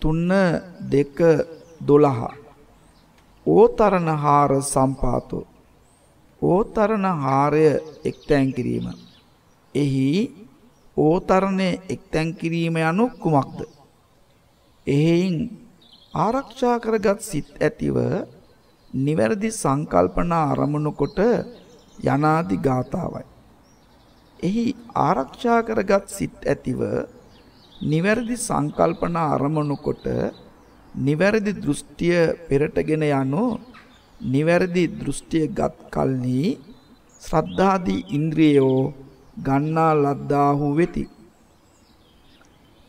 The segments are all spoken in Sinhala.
තුන්න දෙක දොළහ ඕතරණ හාර සම්පාතෝ ඕතරණ හාරය එක්තැන් කිරීම එහි ඕතරණය එක්තැන් කිරීම යනු කුමක්ද එහෙයින් ආරක්ෂා කරගත් සිත් ඇතිව නිවැරදි සංකල්පනා අරමුණු කොට යනාදි ගාතාවයි එහි ආරක්ෂා කරගත් සිත් ඇතිව නිවැරදි සංකල්පන අරමුණු කොට නිවැරදි දෘෂ්ටිය පෙරටගෙන යනු නිවැරදි දෘෂ්ටියගත් කල්හි ශ්‍රද්ධාදී ඉන්ද්‍රියෝ ගන්නා ලද්දාහු වෙති.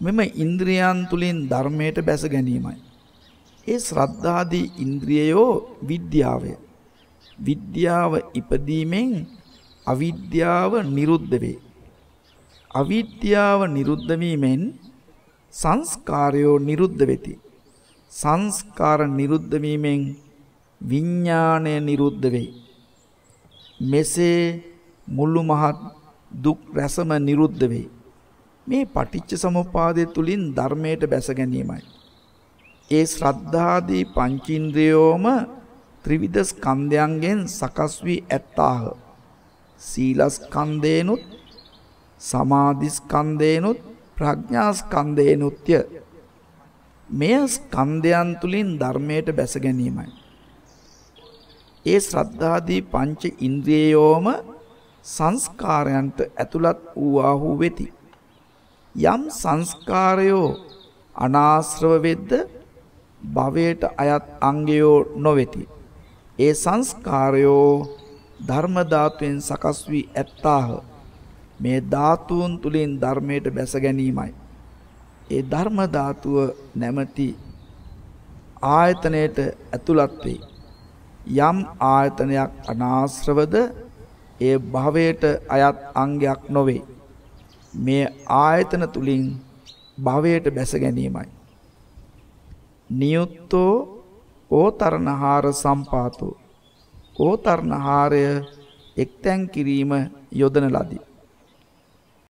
මෙම ඉන්ද්‍රියන් තුලින් ධර්මයට බැස ගැනීමයි. ඒ ශ්‍රද්ධාදී ඉන්ද්‍රියෝ විද්‍යාවය. විද්‍යාව ඉපදීමෙන් අවිද්‍යාව නිරුද්ධ වේ. අවිද්‍යාව නිරුද්ධ වීමෙන් සංස්කාරයෝ නිරුද්ධ වෙති. සංස්කාර නිරුද්ධ වීමෙන් විඥාණය නිරුද්ධ වෙයි. මෙසේ මුළු මහත් දුක් රැසම නිරුද්ධ වෙයි. මේ පටිච්ච සමුපාදය තුලින් ධර්මයට බැස ගැනීමයි. ඒ ශ්‍රද්ධාදී පංචින්ද්‍රයෝම ත්‍රිවිධ ස්කන්ධයන්ගෙන් සකස් වී ඇත්තාහ. සීලස්කන්ධේනුත් සමාධි ස්කන්ධේනොත් ප්‍රඥා ස්කන්ධේනොත්ය. මෙය ස්කන්ධයන් තුලින් ධර්මයට බැස ගැනීමයි. ඒ ශ්‍රද්ධාදී පංච ඉන්ද්‍රියයෝම සංස්කාරයන්ට ඇතුළත් වූවාහු වෙති. යම් සංස්කාරයෝ අනාශ්‍රව වෙද්ද භවයට අයත් අංගයෝ නොවෙති. ඒ සංස්කාරයෝ ධර්ම ධාතුවෙන් සකස් වී ඇත්තාහ. මේ ධාතුන් තුලින් ධර්මයට බැස ගැනීමයි. ඒ ධර්ම ධාතුව නැමැති ආයතනයට ඇතුළත් වෙයි. යම් ආයතනයක් අනාශ්‍රවද ඒ භවයට අයත් අංගයක් නොවේ. මේ ආයතන තුලින් භවයට බැස ගැනීමයි. නියුත්තෝ ඕතරණහාර සම්පාතෝ ඕතරණහාරය එක්තැන් කිරීම යොදන ලදී.